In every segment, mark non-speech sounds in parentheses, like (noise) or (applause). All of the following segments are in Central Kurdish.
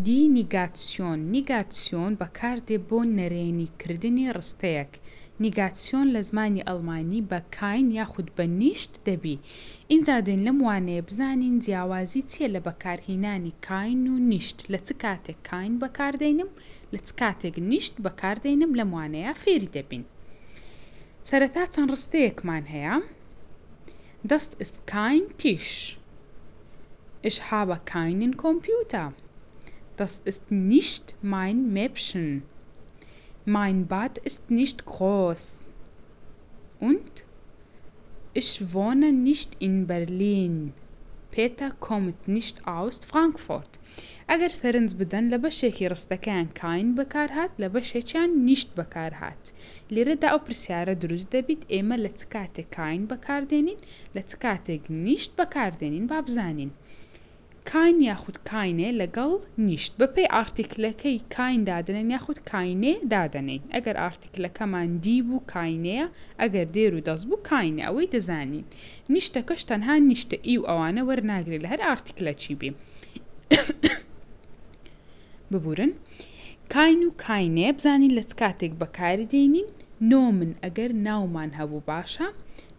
دی نیگاتسیۆن نیگاتسیۆن بەکاردێ بۆ نەرێنیکردنی ڕستەیەک نیگاتسیۆن لە زمانی ئەڵمانی بە کاین یاخود بە نیشت دەبی اینجا دێن لەم وانەیە بزانین جیاوازی چیە لە بەکارهینانی کاین و نیشت لە چ کاتێک کاین بەکاردێنم لە چ کاتێک نیشت بەکاردێنم لە وانەیە فێری دەبین سەرەتا چەند ڕستەیەکمان هەیە دەست ئست کاین تیش ئشها بە کاینن کۆمپیوتە das ist nicht mein Mäppchen. Mein Bad ist nicht groß. Und ich wohne nicht in Berlin. بيتا كومت نشت اوست فرانكفورت اگر سرنز بدن لبشيكي رستكان كاين بكارهات لبشيكيان نشت بكارهات لردا او برسيارة دروز دبيت ايما لتكاتي كاين بكاردينين لتكاتي نشت بكاردينين بابزانين کاین یاخود کاینێ لەگەڵ نیشت بەپی ئارتیکلەکەی کاین دادنێن یاخود کاینێ دادەنین ئەگەر ئارتیکلەکەمان دی بوو کاینەیە ئەگەر دێر و دەست بوو کاینە ئەوەی دەزانین نیشتەکەش تەنها نیشتە ئی و ئەوانە وەرناگرێت لە هەر ئارتیکلە چی بێ (coughs) ببورن کاین و کاینێ بزانین لە چ کاتێک بەکاری دێنین نۆمن ئەگەر ناومان هەبوو باشە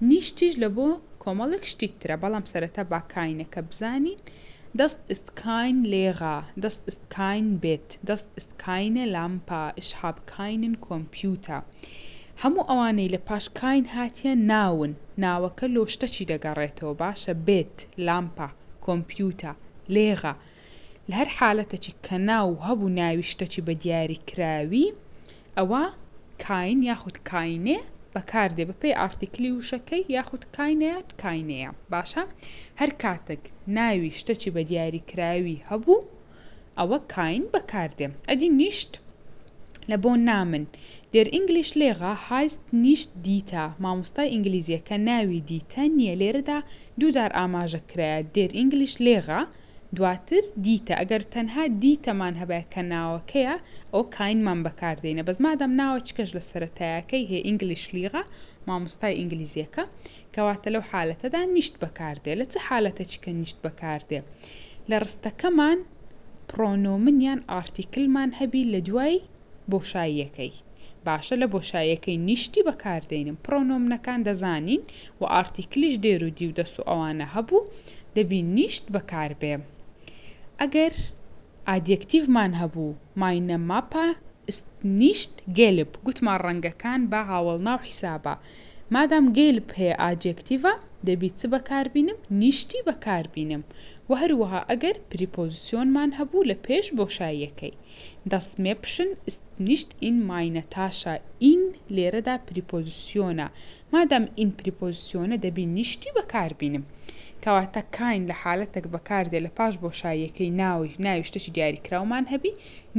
نیشتیش لە بۆ کۆمەڵک شتیک ترە بەڵام سەرەتا باکاینەکە بزانین Das ist kein Lehrer, das ist kein Bett, das ist keine Lampe, ich habe keinen Computer. هەموو ئەوانەی لە پاشکین هاتیە ناون ناوەکە لۆشتەچی دەگەڕێتەوە باشە بێت لامپا کۆمپیوتە لێغا لە هەر حالەتەچی کە ناو هەبوو ناویشتەچی بە دیاری کراوی ئەوە کاین یاخود کاینێ بەکاردێ بە پێی ئارتیکلی وشەکەی یاخود کاینەیە کاینەیە باشە هەر کاتێک ناوی شتەچی بە دیاریکراوی هەبوو ئەوە کاین بەکاردێ ئەدی نیشت لە بۆ نامن دێر ئینگلیش لێغا هایست نیشت دیتا مامۆستای ئینگلیزیەکە ناوی دیتە نییە لێرەدا دوودار ئاماژەکرایە دێر ئینگلیش لێغا دواتر دیتە ئەگەر تەنها دیتەمان هەبای کە ناوەکەیە ئەو کاینمان بەکاردێنە بەس مادەم ناوە چکەش لە سەتایەکەی هەیە ئینگلیش لیغا مامۆستای ئینگلیزیەکە کەواتە لەو حالەتەدا نیشت بەکاردێ لە چه حالەتە چکە نیشت بەکاردێ لە ڕستەکەمان پرۆنۆمنیان ئارتیکلمان هەبی لە دوای بۆشاییەکەی. باشە لە بۆشایەکەی نیشتی بەکاردێنم پرۆنۆمنەکان دەزانین و ئارتیکلیش دێر و دیو دەسو ئەوانە هەبوو دەبین نیشت بەکار بێم. ئەگەر ئادیەکتیڤمان هەبوو ماینە ماپە نیشت گێلب گوتمان ڕەنگەکان بە هاوڵ ناو حیسابە مادام گێلب هەیە ئاجێکتیڤە دەبیت چ بەکاربینم نیشتی بەکاربینم و هەروەها ئەگەر پریپۆزیسیۆنمان هەبوو لە پێش بۆشاییەکەی دەستمێ پشن نیشت ئین ماینە تاشە ئین لێرەدا پریپۆزیسیۆنە مادام ئین پریپۆزیسیۆنە دەبی نیشتی بەکاربینم. کەواتە کاین لە حالەتێک بەکاردێ لە پاش بۆشاییەکەی ناوی ناویشتەشی دیاریکراومان هەبی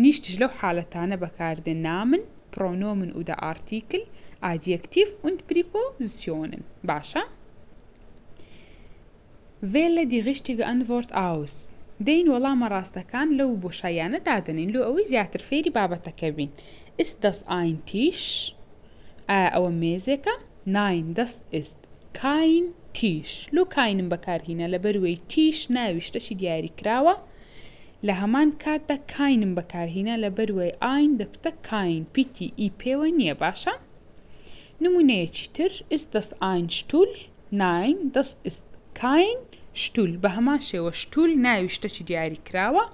نیشتش لەو حالەتانە بەکاردێ نامن پرۆنۆمن و دە ئارتیکل ئادیەکتیف und پریپۆزیسیۆنن باشە؟ velle die richtige Antwort aus. دەین وەڵامە ڕاستەکان لەو بۆشایانە دادنین لو ئەوەی زیاتر فێری بابەتەکە بین. Ist das ein Tisch? ئەوە مێزێکە؟ Nein, das ist kein تیش لۆ کاینم بەکارهینە لە بەروەی تیش ناویشتەشی دیاری کراوە لە هەمان کاتدا کاینم بەکارهینە لە بەروەی ئاین دەپتە کاین پیتی ئی پێوە نییە باشە؟ نمونەیەکی تر ئست دەست ئاین شتول ناین دەست ئست کاین شتول بە هەمان شێوە شتول ناویشتەی دیاری کراوە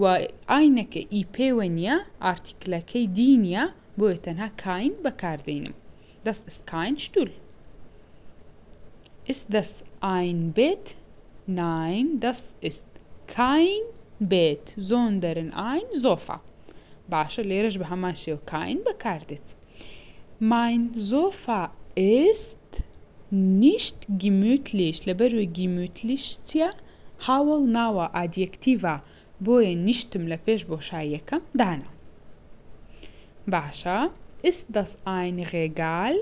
و ئاینەکە ئی پێوە نییە ئارتیکلەکەی دینیە بۆیە تەنها کاین بەکاردێنم دەست ئسکاین شتول ist das ein Bett? Nein, das ist kein Bett, sondern ein Sofa. باشە لێرەش بە هەمان شێو کاین بەکاردێت. Mein Sofa ist نیشت گیموتلیش لەبەروی گیموتلیش چییە؟ هاوڵ ناوە ئادیەکتیڤە بۆیە نیشتم لە پێش بۆشاییەکەم دانا. باشە، ist das ein Regal?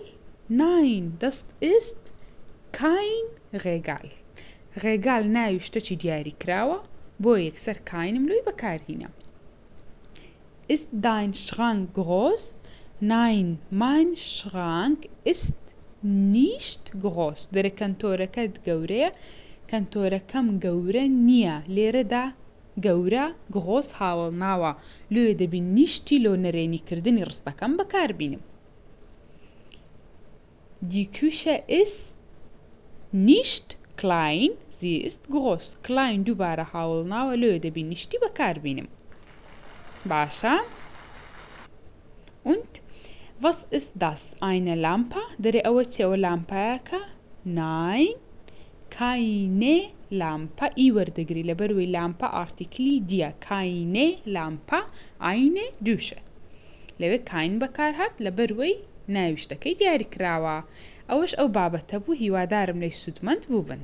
Nein, das ist kein Regal. ڕێگال ناویشتەکی دیاری کراوە بۆ یەکسەر کاینم لوی بەکارهینە. Ist dein Schrank groß? Nein, mein Schrank ist نیشت گۆس دەرە کەنتۆرەکەت گەورەیە کەنتۆرەکەم گەورە نییە لێرەدا گەورە گۆس هاوڵ ناوە لێ دەبین نیشتی لۆ نەرێنیکردنی ڕستەکەم بەکاربینم دیکوشە ئست نیشت کلاین زیست گۆس کلاین دووبارە هاوڵ ناوە لێ دەبین نیشتی بەکاربینم باشە؟ und Was ist das? Eine Lampe? دەرێ ئەوە چێوە لامپایەکە؟ Nein, keine لامپە ئیوەردەگری لە بەروی لامپە ئارتیکلی دیە کاینێ لامپە ئاینێ دووشە لەوێ کاین بەکار هات لە بەروەی ناویشتەکەی دیاری کراوە ئەوەش ئەو بابەتە بوو هیوادارم لەی سوودمەند بوو بن